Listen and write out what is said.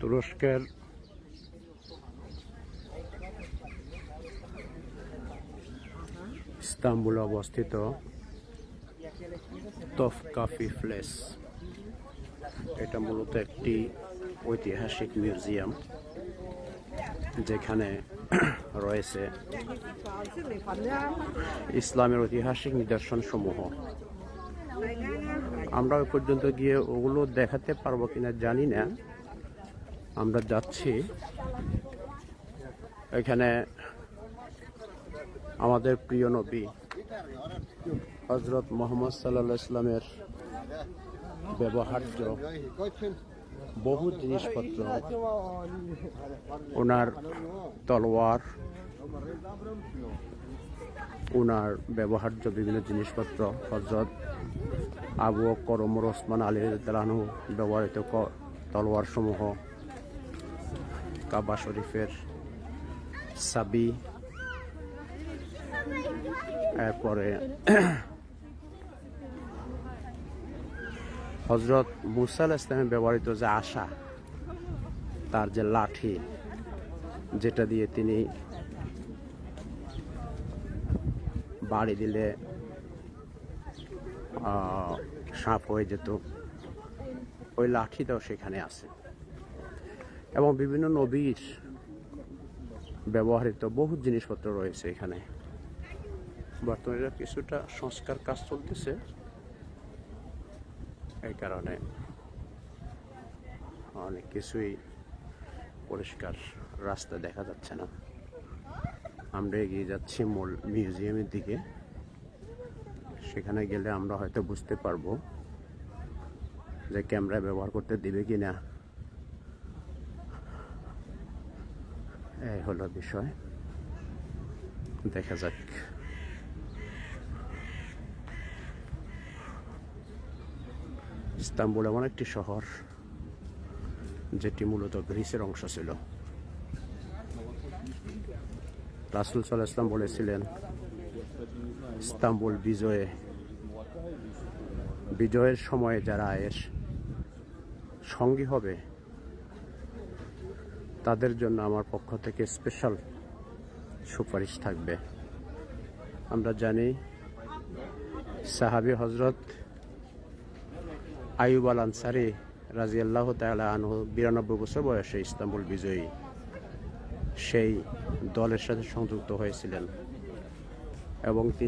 তুরস্কের ইস্তাম্বুলে অবস্থিত তফ কাফি প্লেস এটা মূলত একটি ঐতিহাসিক মিউজিয়াম যেখানে রয়েছে ইসলামের ঐতিহাসিক নিদর্শন সমূহ আমরা ওই পর্যন্ত গিয়ে ওগুলো দেখাতে পারবো কিনা জানি না আমরা যাচ্ছি এখানে আমাদের প্রিয় নবী হজরত মোহাম্মদ সাল্লা ইসলামের ব্যবহার্য বহু জিনিসপত্র ওনার তলোয়ার ওনার ব্যবহার্য বিভিন্ন জিনিসপত্র হজরত আবু করমর ওসমান আলী তালানু ব্যবহৃত তলোয়ার সমূহ কাবা শরীফের সাবি এরপরে হজরত মুসাল ইসলামে ব্যবহৃত যে আশা তার যে লাঠি যেটা দিয়ে তিনি বাড়ি দিলে সাপ হয়ে যেত ওই লাঠিটাও সেখানে আছে এবং বিভিন্ন নবীর ব্যবহৃত বহু জিনিসপত্র রয়েছে এখানে বর্তমানে কিছুটা সংস্কার কাজ চলতেছে এই কারণে অনেক কিছুই পরিষ্কার রাস্তা দেখা যাচ্ছে না আমরা এগিয়ে যাচ্ছি মূল মিউজিয়ামের দিকে সেখানে গেলে আমরা হয়তো বুঝতে পারবো যে ক্যামেরা ব্যবহার করতে দেবে কি না এই হলো বিষয় দেখা যাক ইস্তাম্বুল এমন একটি শহর যেটি মূলত গ্রিসের অংশ ছিল রাসুল সাল ইসলাম বলেছিলেন ইস্তাম্বুল বিজয়ে বিজয়ের সময়ে যারা এর সঙ্গী হবে তাদের জন্য আমার পক্ষ থেকে স্পেশাল সুপারিশ থাকবে আমরা জানি সাহাবি হজরত আইব আল আনসারি রাজি আল্লাহ তালা বিরানব্বই বছর বয়সে ইস্তাম্বুল বিজয়ী সেই দলের সাথে সংযুক্ত হয়েছিলেন এবং তিনি